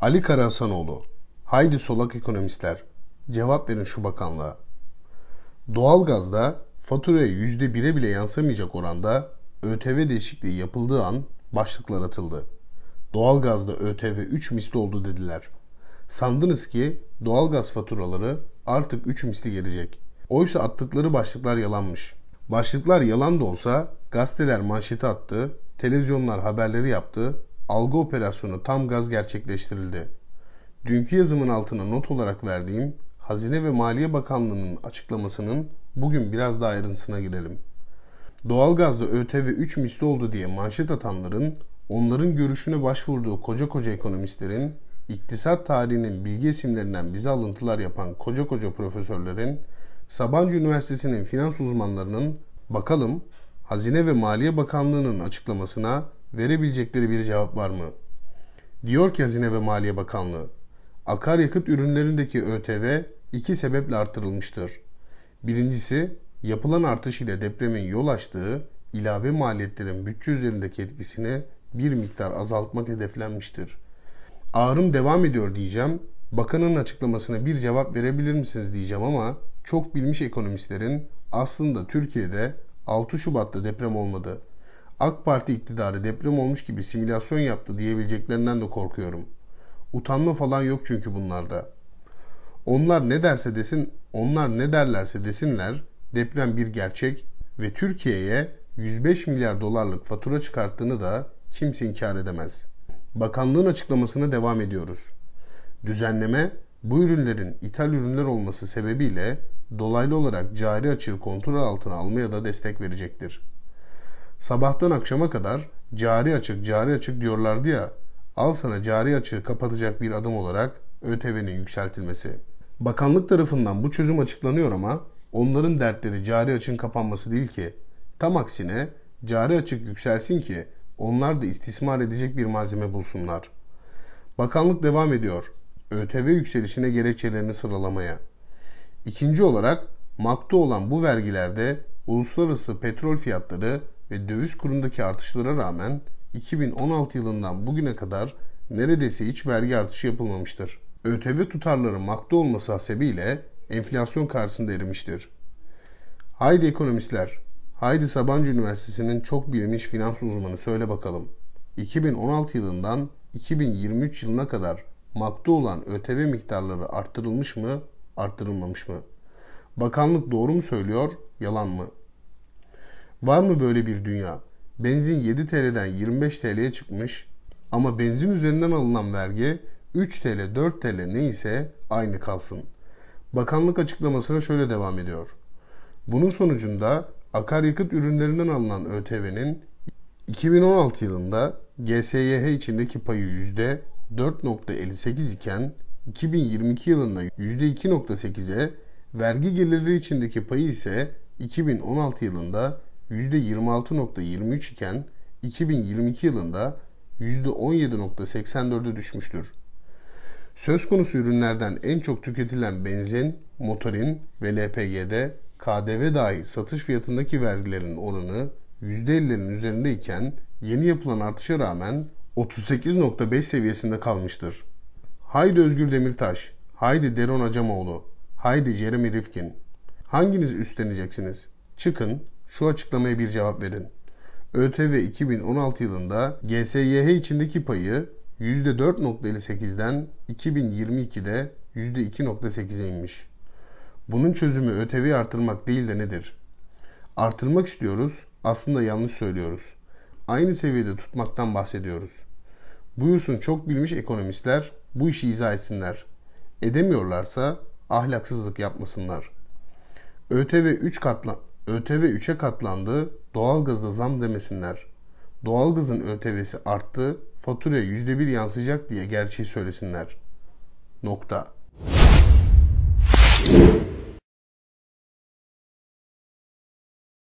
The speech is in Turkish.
Ali Karahasanoğlu, haydi solak ekonomistler, cevap verin şu bakanlığa. Doğalgazda faturaya %1'e bile yansımayacak oranda ÖTV değişikliği yapıldığı an başlıklar atıldı. Doğalgazda ÖTV 3 misli oldu dediler. Sandınız ki doğalgaz faturaları artık 3 misli gelecek. Oysa attıkları başlıklar yalanmış. Başlıklar yalan da olsa gazeteler manşeti attı, televizyonlar haberleri yaptı, algı operasyonu tam gaz gerçekleştirildi. Dünkü yazımın altına not olarak verdiğim Hazine ve Maliye Bakanlığı'nın açıklamasının bugün biraz daha ayrıntısına girelim. Doğalgazda ÖTV 3 misli oldu diye manşet atanların, onların görüşüne başvurduğu koca koca ekonomistlerin, iktisat tarihinin bilgi isimlerinden bize alıntılar yapan koca koca profesörlerin, Sabancı Üniversitesi'nin finans uzmanlarının bakalım Hazine ve Maliye Bakanlığı'nın açıklamasına verebilecekleri bir cevap var mı? Diyor ki Hazine ve Maliye Bakanlığı, akaryakıt ürünlerindeki ÖTV iki sebeple artırılmıştır. Birincisi, yapılan artış ile depremin yol açtığı ilave maliyetlerin bütçe üzerindeki etkisini bir miktar azaltmak hedeflenmiştir. Ağrım devam ediyor diyeceğim, bakanın açıklamasına bir cevap verebilir misiniz diyeceğim ama çok bilmiş ekonomistlerin aslında Türkiye'de 6 Şubat'ta deprem olmadı. AK Parti iktidarı deprem olmuş gibi simülasyon yaptı diyebileceklerinden de korkuyorum. Utanma falan yok çünkü bunlarda. Onlar ne derse desin, onlar ne derlerse desinler deprem bir gerçek ve Türkiye'ye 105 milyar dolarlık fatura çıkarttığını da kimse inkar edemez. Bakanlığın açıklamasına devam ediyoruz. Düzenleme bu ürünlerin ithal ürünler olması sebebiyle dolaylı olarak cari açığı kontrol altına almaya da destek verecektir. Sabahtan akşama kadar cari açık cari açık diyorlardı ya. Al sana cari açığı kapatacak bir adım olarak ÖTV'nin yükseltilmesi. Bakanlık tarafından bu çözüm açıklanıyor ama onların dertleri cari açığın kapanması değil ki. Tam aksine cari açık yükselsin ki onlar da istismar edecek bir malzeme bulsunlar. Bakanlık devam ediyor. ÖTV yükselişine gerekçelerini sıralamaya. İkinci olarak maktu olan bu vergilerde uluslararası petrol fiyatları ve döviz kurundaki artışlara rağmen 2016 yılından bugüne kadar neredeyse hiç vergi artışı yapılmamıştır. ÖTV tutarları makta olması hasebiyle enflasyon karşısında erimiştir. Haydi ekonomistler, haydi Sabancı Üniversitesi'nin çok bilmiş finans uzmanı söyle bakalım. 2016 yılından 2023 yılına kadar makta olan ÖTV miktarları arttırılmış mı, arttırılmamış mı? Bakanlık doğru mu söylüyor, yalan mı?'' Var mı böyle bir dünya? Benzin 7 TL'den 25 TL'ye çıkmış ama benzin üzerinden alınan vergi 3 TL 4 TL neyse aynı kalsın. Bakanlık açıklamasına şöyle devam ediyor. Bunun sonucunda akaryakıt ürünlerinden alınan ÖTV'nin 2016 yılında GSYH içindeki payı %4.58 iken 2022 yılında %2.8'e, vergi gelirleri içindeki payı ise 2016 yılında %26.23 iken 2022 yılında %17.84'e düşmüştür. Söz konusu ürünlerden en çok tüketilen benzin, motorin ve LPG'de KDV dahil satış fiyatındaki vergilerin oranı %50'lerin üzerindeyken yeni yapılan artışa rağmen 38.5 seviyesinde kalmıştır. Haydi Özgür Demirtaş, haydi Deron Acamoğlu, haydi Jeremy Rifkin. Hanginiz üstleneceksiniz? Çıkın, şu açıklamaya bir cevap verin. ÖTV 2016 yılında GSYH içindeki payı %4.58'den 2022'de %2.8'e inmiş. Bunun çözümü ÖTV'yi artırmak değil de nedir? Artırmak istiyoruz, aslında yanlış söylüyoruz. Aynı seviyede tutmaktan bahsediyoruz. Buyursun çok bilmiş ekonomistler bu işi izah etsinler. Edemiyorlarsa ahlaksızlık yapmasınlar. ÖTV 3 katla ÖTV 3'e katlandı, doğalgazda zam demesinler. Doğalgazın ÖTV'si arttı, faturaya %1 yansıyacak diye gerçeği söylesinler. Nokta.